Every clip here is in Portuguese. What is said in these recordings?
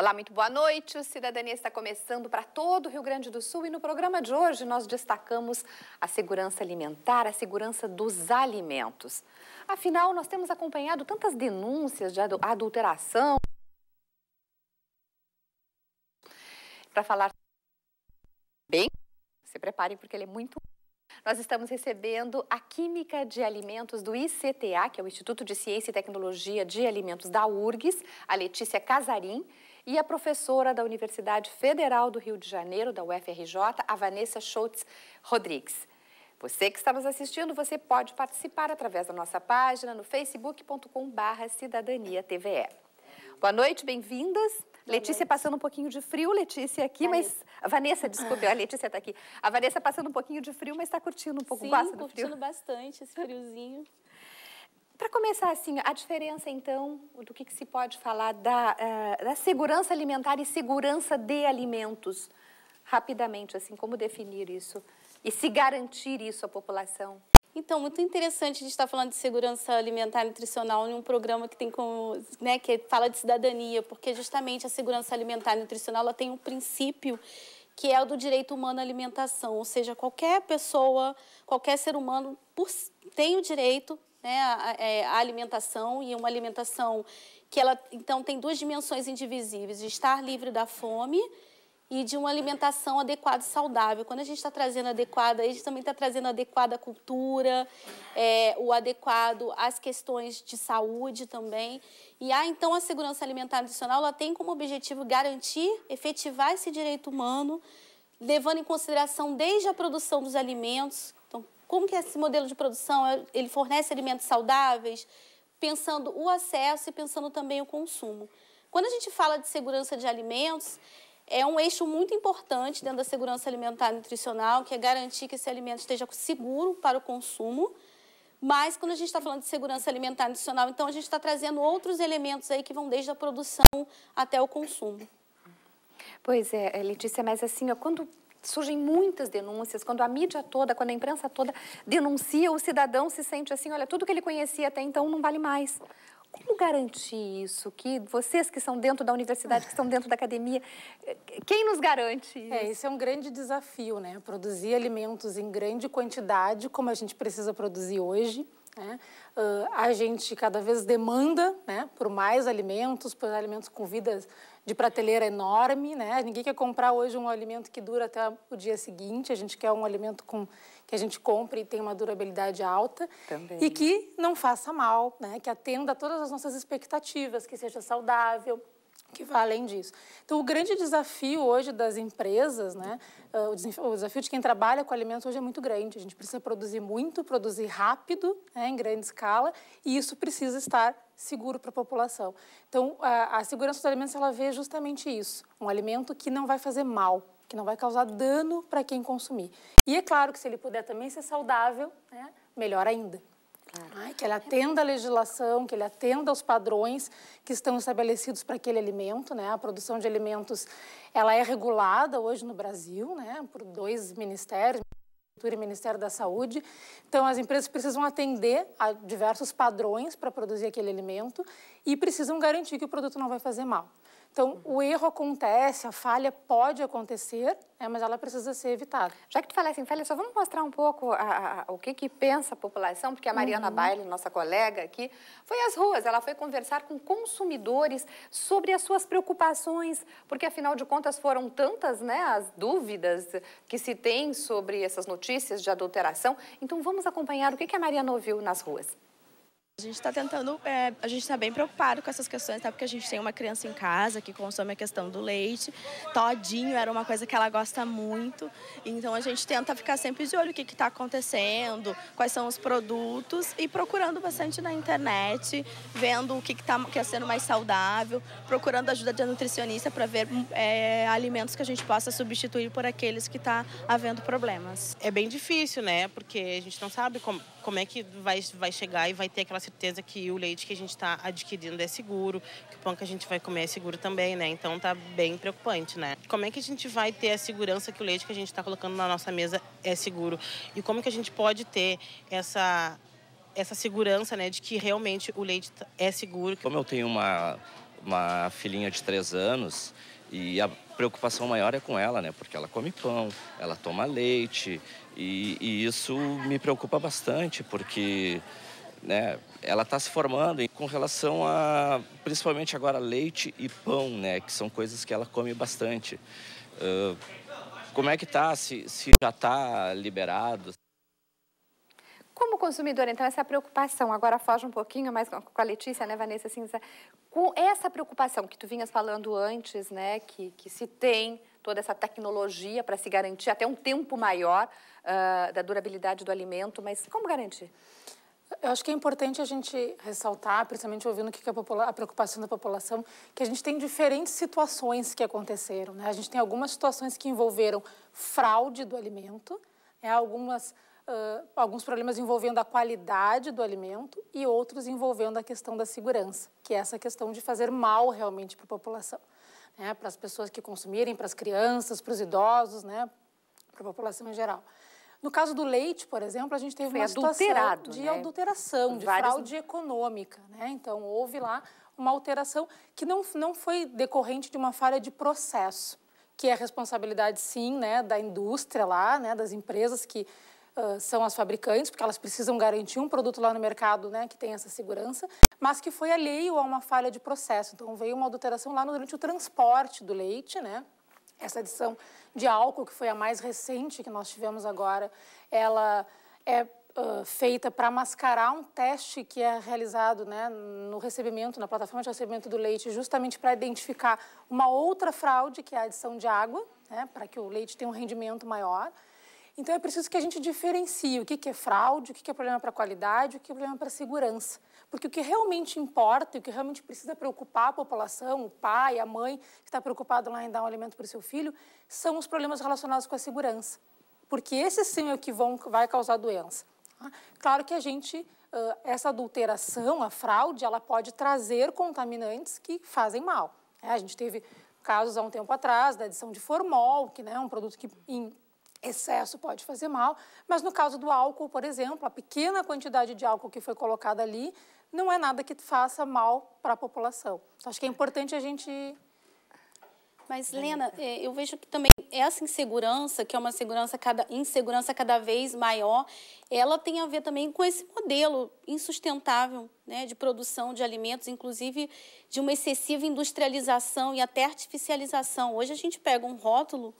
Olá, muito boa noite. O Cidadania está começando para todo o Rio Grande do Sul e no programa de hoje nós destacamos a segurança alimentar, a segurança dos alimentos. Afinal, nós temos acompanhado tantas denúncias de adulteração. Para falar bem, se preparem porque ele é muito nós estamos recebendo a Química de Alimentos do ICTA, que é o Instituto de Ciência e Tecnologia de Alimentos da URGS, a Letícia Casarim, e a professora da Universidade Federal do Rio de Janeiro, da UFRJ, a Vanessa Schultz Rodrigues. Você que está nos assistindo, você pode participar através da nossa página no facebookcom Cidadania TVE. Boa noite, bem-vindas. Letícia passando um pouquinho de frio, Letícia aqui, Vanessa. mas. Vanessa, desculpe, a Letícia está aqui. A Vanessa passando um pouquinho de frio, mas está curtindo um pouco, Sim, gosta do frio. curtindo bastante esse friozinho. Para começar, assim, a diferença, então, do que, que se pode falar da, uh, da segurança alimentar e segurança de alimentos, rapidamente, assim, como definir isso e se garantir isso à população? Então, muito interessante a gente estar tá falando de segurança alimentar e nutricional em um programa que tem como, né, que fala de cidadania, porque justamente a segurança alimentar e nutricional ela tem um princípio que é o do direito humano à alimentação, ou seja, qualquer pessoa, qualquer ser humano por, tem o direito né, a, é, a alimentação e uma alimentação que ela então tem duas dimensões indivisíveis: de estar livre da fome e de uma alimentação adequada e saudável. Quando a gente está trazendo adequada, a gente também está trazendo adequada cultura, é, o adequado às questões de saúde também. E há, então, a segurança alimentar adicional nutricional, ela tem como objetivo garantir, efetivar esse direito humano, levando em consideração desde a produção dos alimentos, como que esse modelo de produção, é, ele fornece alimentos saudáveis, pensando o acesso e pensando também o consumo. Quando a gente fala de segurança de alimentos, é um eixo muito importante dentro da segurança alimentar e nutricional, que é garantir que esse alimento esteja seguro para o consumo. Mas quando a gente está falando de segurança alimentar e nutricional, então a gente está trazendo outros elementos aí que vão desde a produção até o consumo. Pois é, Letícia, mas assim, ó, quando surgem muitas denúncias, quando a mídia toda, quando a imprensa toda denuncia, o cidadão se sente assim, olha, tudo que ele conhecia até então não vale mais. Como garantir isso? Que vocês que são dentro da universidade, que estão dentro da academia, quem nos garante é, isso? É, esse é um grande desafio, né? Produzir alimentos em grande quantidade, como a gente precisa produzir hoje, né? Uh, a gente cada vez demanda né, por mais alimentos, por alimentos com vidas de prateleira enorme, né? Ninguém quer comprar hoje um alimento que dura até o dia seguinte. A gente quer um alimento com que a gente compre e tenha uma durabilidade alta Também. e que não faça mal, né? Que atenda a todas as nossas expectativas, que seja saudável, que vá além disso. Então, o grande desafio hoje das empresas, né, ah, o desafio de quem trabalha com alimentos hoje é muito grande. A gente precisa produzir muito, produzir rápido, né, em grande escala, e isso precisa estar seguro para a população. Então, a, a, segurança dos alimentos, ela vê justamente isso, um alimento que não vai fazer mal, que não vai causar dano para quem consumir. E é claro que se ele puder também ser saudável, né, melhor ainda. Claro. Ai, que ele atenda à legislação, que ele atenda aos padrões que estão estabelecidos para aquele alimento, né? A produção de alimentos, ela é regulada hoje no Brasil, né? Por dois ministérios, Cultura e Ministério da Saúde. Então, as empresas precisam atender a diversos padrões para produzir aquele alimento e precisam garantir que o produto não vai fazer mal. Então, o erro acontece, a falha pode acontecer, né, mas ela precisa ser evitada. Já que tu falaste em falha, só vamos mostrar um pouco a, a, o que, que pensa a população, porque a Mariana uhum. Baile, nossa colega aqui, foi às ruas, ela foi conversar com consumidores sobre as suas preocupações, porque afinal de contas foram tantas né, as dúvidas que se tem sobre essas notícias de adulteração. Então, vamos acompanhar o que, que a Mariana ouviu nas ruas. A gente está tentando, é, a gente está bem preocupado com essas questões, até tá? Porque a gente tem uma criança em casa que consome a questão do leite, todinho era uma coisa que ela gosta muito, então a gente tenta ficar sempre de olho o que está acontecendo, quais são os produtos e procurando bastante na internet, vendo o que está que, é sendo mais saudável, procurando ajuda de nutricionista para ver é, alimentos que a gente possa substituir por aqueles que está havendo problemas. É bem difícil, né? Porque a gente não sabe como como é que vai, vai chegar e vai ter aquela certeza que o leite que a gente está adquirindo é seguro, que o pão que a gente vai comer é seguro também, né? Então tá bem preocupante, né? Como é que a gente vai ter a segurança que o leite que a gente está colocando na nossa mesa é seguro? E como que a gente pode ter essa essa segurança, né, de que realmente o leite tá, é seguro? Como eu tenho uma uma filhinha de três anos e a preocupação maior é com ela, né? Porque ela come pão, ela toma leite e, e isso me preocupa bastante, porque né, ela está se formando e com relação a, principalmente agora, leite e pão, né? Que são coisas que ela come bastante. Uh, como é que tá? Se, se já está liberado? Como consumidor, então, essa preocupação, agora foge um pouquinho mais com a Letícia, né, Vanessa Cinza, assim, com essa preocupação que tu vinhas falando antes, né, que, que se tem toda essa tecnologia para se garantir até um tempo maior uh, da durabilidade do alimento, mas como garantir? Eu acho que é importante a gente ressaltar, principalmente ouvindo o que é a, a, preocupação da população, que a gente tem diferentes situações que aconteceram. Né? A gente tem algumas situações que envolveram fraude do alimento, é, algumas uh, alguns problemas envolvendo a qualidade do alimento e outros envolvendo a questão da segurança, que é essa questão de fazer mal realmente para a população, né? para as pessoas que consumirem, para as crianças, para os idosos, né? para a população em geral. No caso do leite, por exemplo, a gente teve Foi uma situação de né? adulteração, de fraude econômica. Né? Então, houve lá uma alteração que não, não foi decorrente de uma falha de processo, que é a responsabilidade, sim, né, da indústria lá, né, das empresas que são as fabricantes, porque elas precisam garantir um produto lá no mercado né, que tem essa segurança, mas que foi alheio a uma falha de processo. Então, veio uma adulteração lá durante o transporte do leite, né? Essa adição de álcool, que foi a mais recente que nós tivemos agora, ela é Uh, feita para mascarar um teste que é realizado né, no recebimento, na plataforma de recebimento do leite, justamente para identificar uma outra fraude, que é a adição de água, né, para que o leite tenha um rendimento maior. Então é preciso que a gente diferencie o que, é fraude, o que, é problema para a qualidade, o que é problema para a segurança. Porque o que realmente importa, e o que realmente precisa preocupar a população, o pai, a mãe que está preocupado lá em dar um alimento para o seu filho, são os problemas relacionados com a segurança. Porque esse sim é o que vão, vai causar doença. Claro que a gente, essa adulteração, a fraude, ela pode trazer contaminantes que fazem mal. É, a gente teve casos há um tempo atrás da adição de formol, que né, é um produto que Excesso pode fazer mal, mas no caso do álcool, por exemplo, a pequena quantidade de álcool que foi colocada ali não é nada que faça mal para a população. Então, acho que é importante a gente. Mas, uhum. Lena, é, eu vejo que também essa insegurança, que é uma segurança cada, insegurança cada vez maior, ela tem a ver também com esse modelo insustentável né, de produção de alimentos, inclusive de uma excessiva industrialização e até artificialização. Hoje a gente pega um rótulo,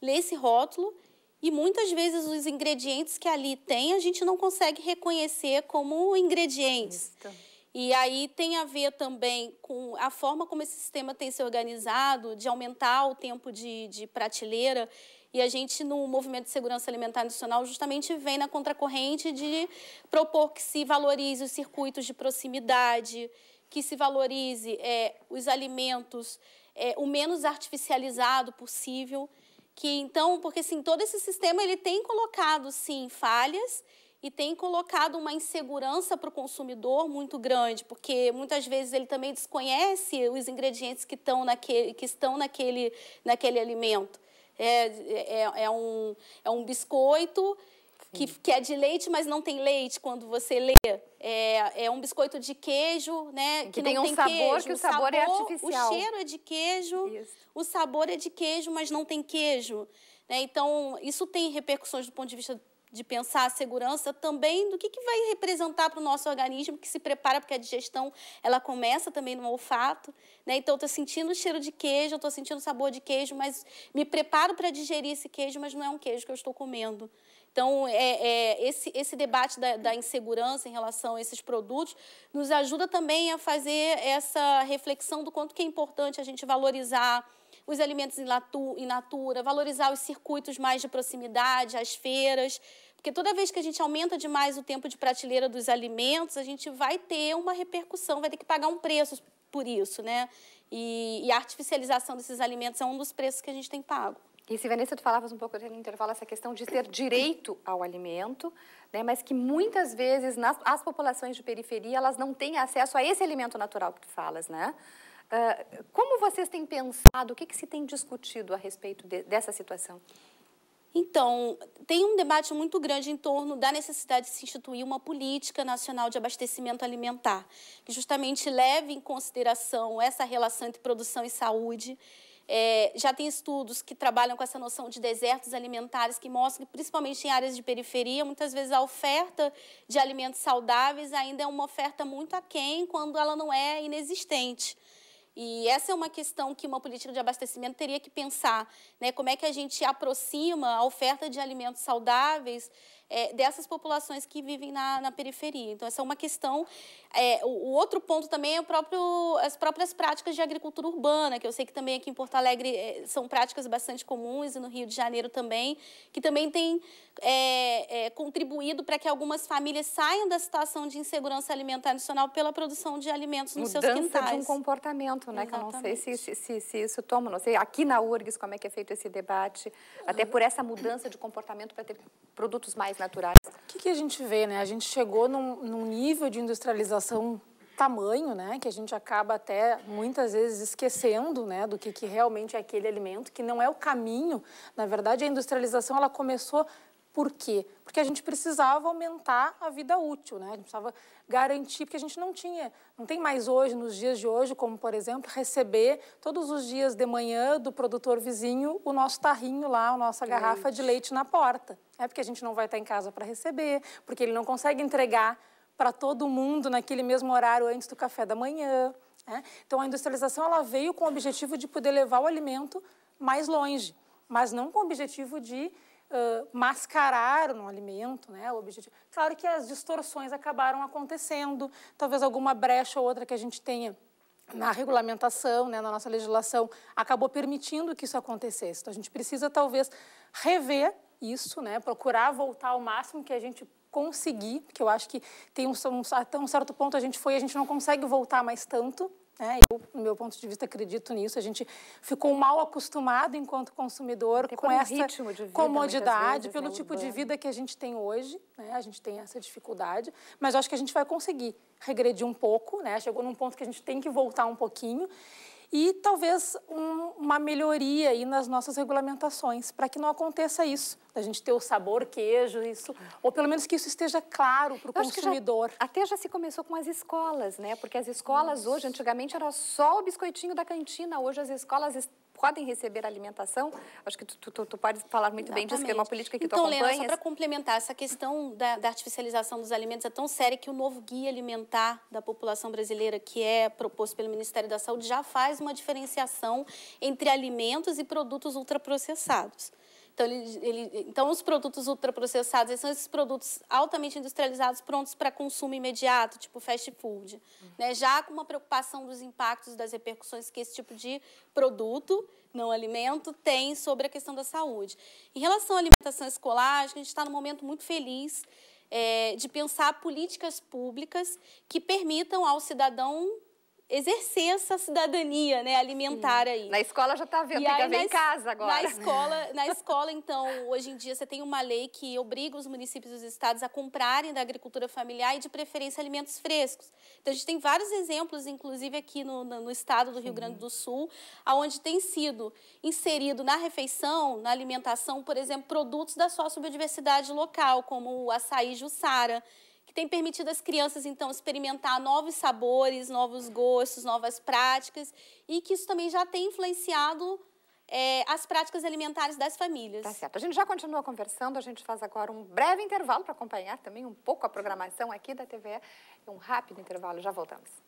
lê esse rótulo e muitas vezes os ingredientes que ali tem, a gente não consegue reconhecer como ingredientes. Isso. E aí tem a ver também com a forma como esse sistema tem se organizado, de aumentar o tempo de, de prateleira. E a gente, no Movimento de Segurança Alimentar Nacional, justamente vem na contracorrente de propor que se valorize os circuitos de proximidade, que se valorize é, os alimentos é, o menos artificializado possível que então, porque assim, todo esse sistema ele tem colocado sim falhas e tem colocado uma insegurança para o consumidor muito grande, porque muitas vezes ele também desconhece os ingredientes que estão naquele, que estão naquele, naquele alimento. É, é, é um, é um biscoito que, que, é de leite, mas não tem leite quando você lê. É, é um biscoito de queijo, né? Que, que tem não tem, um sabor queijo. que o sabor, sabor, é artificial. O cheiro é de queijo, isso. o sabor é de queijo, mas não tem queijo. Né? Então, isso tem repercussões do ponto de vista de pensar a segurança também do que, que vai representar para o nosso organismo que se prepara, porque a digestão ela começa também no olfato. Né? Então, estou sentindo o cheiro de queijo, eu estou sentindo o sabor de queijo, mas me preparo para digerir esse queijo, mas não é um queijo que eu estou comendo. Então, é, é esse, esse debate da, da, insegurança em relação a esses produtos nos ajuda também a fazer essa reflexão do quanto que é importante a gente valorizar os alimentos in, latu, in natura, valorizar os circuitos mais de proximidade, as feiras, porque toda vez que a gente aumenta demais o tempo de prateleira dos alimentos, a gente vai ter uma repercussão, vai ter que pagar um preço por isso, né? E, e a artificialização desses alimentos é um dos preços que a gente tem pago. E se Vanessa, tu falavas um pouco no intervalo essa questão de ter direito ao alimento, né, mas que muitas vezes nas, as populações de periferia elas não têm acesso a esse alimento natural que tu falas, né? Uh, como vocês têm pensado, o que, que se tem discutido a respeito de, dessa situação? Então, tem um debate muito grande em torno da necessidade de se instituir uma política nacional de abastecimento alimentar, que justamente leve em consideração essa relação entre produção e saúde é, já tem estudos que trabalham com essa noção de desertos alimentares que mostram que, principalmente em áreas de periferia, muitas vezes a oferta de alimentos saudáveis ainda é uma oferta muito aquém quando ela não é inexistente. E essa é uma questão que uma política de abastecimento teria que pensar, né? Como é que a gente aproxima a oferta de alimentos saudáveis é, dessas populações que vivem na, na, periferia. Então, essa é uma questão. É, o, o, outro ponto também é o próprio, as próprias práticas de agricultura urbana, que eu sei que também aqui em Porto Alegre é, são práticas bastante comuns e no Rio de Janeiro também, que também tem é, é, contribuído para que algumas famílias saiam da situação de insegurança alimentar nacional pela produção de alimentos nos Mudança seus quintais. de um comportamento, né? Que eu não sei se, se, se, se, isso toma, não sei. Aqui na URGS, como é que é feito esse debate, uhum. até por essa mudança de comportamento para ter produtos mais mais naturais. O que, que a gente vê, né? A gente chegou num, num nível de industrialização tamanho, né, que a gente acaba até muitas vezes esquecendo, né, do que, que realmente é aquele alimento, que não é o caminho. Na verdade, a industrialização ela começou por quê? Porque a gente precisava aumentar a vida útil, né? A gente precisava garantir, porque a gente não tinha, não tem mais hoje, nos dias de hoje, como, por exemplo, receber todos os dias de manhã do produtor vizinho o nosso tarrinho lá, a nossa garrafa de leite na porta. É porque a gente não vai estar em casa para receber, porque ele não consegue entregar para todo mundo naquele mesmo horário antes do café da manhã. Né? Então, a industrialização ela veio com o objetivo de poder levar o alimento mais longe, mas não com o objetivo de mascararam no alimento né, o objetivo. Claro que as distorções acabaram acontecendo, talvez alguma brecha ou outra que a gente tenha na regulamentação, né, na nossa legislação, acabou permitindo que isso acontecesse. Então, a gente precisa, talvez, rever isso, né, procurar voltar ao máximo que a gente conseguir, porque eu acho que tem um, um, até um certo ponto a gente foi, a gente não consegue voltar mais tanto, né? Eu, do meu ponto de vista, acredito nisso. A gente ficou mal acostumado enquanto consumidor com essa vida, comodidade, pelo né? tipo de vida que a gente tem hoje. Né? A gente tem essa dificuldade, mas acho que a gente vai conseguir regredir um pouco. Né? Chegou num ponto que a gente tem que voltar um pouquinho e talvez um, uma melhoria aí nas nossas regulamentações, para que não aconteça isso, da gente ter o sabor queijo, isso, ou pelo menos que isso esteja claro para o consumidor. Já, até já se começou com as escolas, né? Porque as escolas Nossa. hoje, antigamente era só o biscoitinho da cantina, hoje as escolas podem receber alimentação? Acho que tu, tu, tu pode falar muito Exatamente. bem disso, que é uma política que então, tu acompanhas. Então, só para complementar, essa questão da, da artificialização dos alimentos é tão séria que o novo guia alimentar da população brasileira, que é proposto pelo Ministério da Saúde, já faz uma diferenciação entre alimentos e produtos ultraprocessados. Então, ele, ele, então os produtos ultraprocessados são esses produtos altamente industrializados, prontos para consumo imediato, tipo fast food. Uhum. Né? Já com uma preocupação dos impactos, das repercussões que esse tipo de produto, não alimento, tem sobre a questão da saúde. Em relação à alimentação escolar, a gente está num momento muito feliz é, de pensar políticas públicas que permitam ao cidadão exercer essa cidadania, né, alimentar Sim. aí. Na escola já está vendo, e aí, na, em casa agora. Na né? escola, na escola, então, hoje em dia você tem uma lei que obriga os municípios e os estados a comprarem da agricultura familiar e de preferência alimentos frescos. Então a gente tem vários exemplos, inclusive aqui no, no estado do Rio Sim. Grande do Sul, aonde tem sido inserido na refeição, na alimentação, por exemplo, produtos da sua biodiversidade local, como o açaí Jussara, tem permitido às crianças, então, experimentar novos sabores, novos gostos, novas práticas, e que isso também já tem influenciado é, as práticas alimentares das famílias. Tá certo. A gente já continua conversando, a gente faz agora um breve intervalo para acompanhar também um pouco a programação aqui da TVE. Um rápido intervalo, já voltamos.